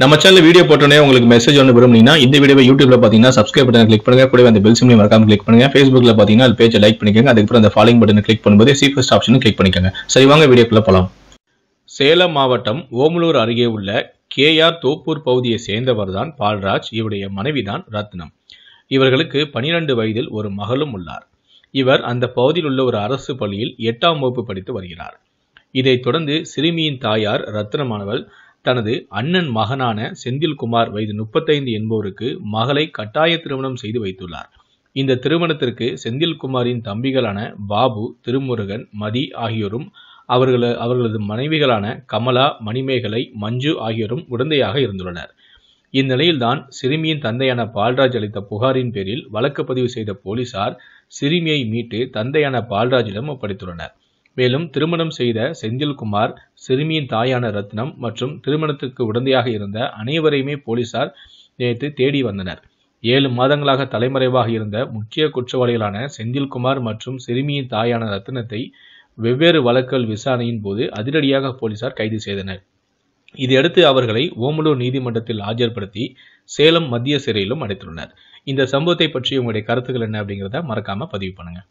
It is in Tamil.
நம்ம சேனல் வீடியோ போட்டோன்னே உங்களுக்கு மெசேஜ் ஒன்று விரும்புனீங்கன்னா இந்த வீடியோ யூடியூப்ல பார்த்தீங்கன்னா சப்ஸ்கிரைப் பண்ணி கிளிக் பண்ணுங்க கூட அந்த பெல் சிம்லையும் மறக்காம கிளிக் பண்ணுங்க ஃபேஸ்புக்ல பார்த்தீங்கன்னா அது பேஜை லைக் பண்ணிக்கோங்க அதுக்கப்புறம் அந்த ஃபாலோயிங் பட்டன் கிளிக் பண்ணும்போது சி ஃபர்ஸ்ட் ஆப்ஷன் கிளிக் பண்ணிக்கோங்க சரி வாங்க வீடியோக்குள்ள போகலாம் சேலம் மாவட்டம் ஓமலூர் அருகே உள்ள கேஆர் தோப்பூர் பகுதியை சேர்ந்தவர் தான் பால்ராஜ் இவருடைய மனைவி தான் ரத்னம் இவர்களுக்கு பனிரெண்டு வயதில் ஒரு மகளும் உள்ளார் இவர் அந்த பகுதியில் உள்ள ஒரு அரசு பள்ளியில் எட்டாம் வகுப்பு படித்து வருகிறார் இதைத் தொடர்ந்து சிறுமியின் தாயார் ரத்னமானவள் தனது அண்ணன் மகனான செந்தில்குமார் வயது முப்பத்தைந்து என்பவருக்கு மகளை கட்டாய திருமணம் செய்து வைத்துள்ளார் இந்த திருமணத்திற்கு செந்தில்குமாரின் தம்பிகளான பாபு திருமுருகன் மதி ஆகியோரும் அவர்கள அவர்களது மனைவிகளான கமலா மணிமேகலை மஞ்சு ஆகியோரும் உடந்தையாக இருந்துள்ளனர் இந்நிலையில்தான் சிறுமியின் தந்தையான பால்ராஜ் அளித்த புகாரின் பேரில் வழக்கு பதிவு செய்த போலீசார் சிறுமியை மீட்டு தந்தையான பால்ராஜிடம் ஒப்படைத்துள்ளனர் மேலும் திருமணம் செய்த செந்தில்குமார் சிறுமியின் தாயான ரத்னம் மற்றும் திருமணத்துக்கு உடந்தையாக இருந்த அனைவரையுமே போலீசார் நேற்று தேடி வந்தனர் ஏழு மாதங்களாக தலைமறைவாக இருந்த முக்கிய குற்றவாளிகளான செந்தில்குமார் மற்றும் சிறுமியின் தாயான ரத்னத்தை வெவ்வேறு வழக்குகள் விசாரணையின் போது அதிரடியாக போலீசார் கைது செய்தனர் இதையடுத்து அவர்களை ஓமலூர் நீதிமன்றத்தில் ஆஜர்படுத்தி சேலம் மத்திய சிறையிலும் அடைத்துள்ளனர் இந்த சம்பவத்தை பற்றி உங்களுடைய கருத்துக்கள் என்ன அப்படிங்கிறத மறக்காம பதிவு பண்ணுங்க